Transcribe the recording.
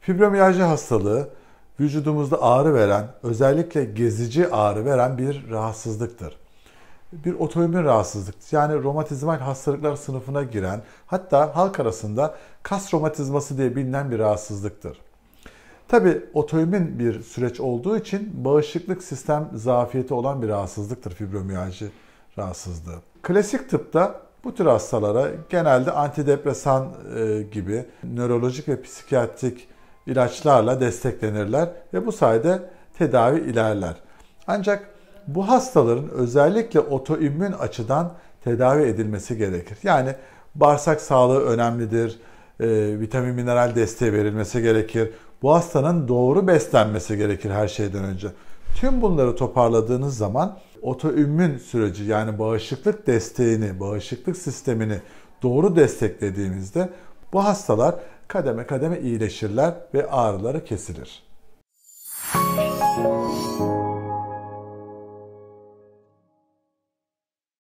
Fibromiyajı hastalığı vücudumuzda ağrı veren, özellikle gezici ağrı veren bir rahatsızlıktır. Bir otoimmün rahatsızlıktır. yani romatizmal hastalıklar sınıfına giren hatta halk arasında kas romatizması diye bilinen bir rahatsızlıktır. Tabi otoimmün bir süreç olduğu için bağışıklık sistem zafiyeti olan bir rahatsızlıktır fibromiyajı rahatsızlığı. Klasik tıpta bu tür hastalara genelde antidepresan e, gibi nörolojik ve psikiyatrik ilaçlarla desteklenirler ve bu sayede tedavi ilerler. Ancak bu hastaların özellikle otoimmün açıdan tedavi edilmesi gerekir. Yani bağırsak sağlığı önemlidir, e, vitamin mineral desteği verilmesi gerekir. Bu hastanın doğru beslenmesi gerekir her şeyden önce. Tüm bunları toparladığınız zaman otoimmün süreci yani bağışıklık desteğini, bağışıklık sistemini doğru desteklediğimizde bu hastalar kademe kademe iyileşirler ve ağrıları kesilir. Müzik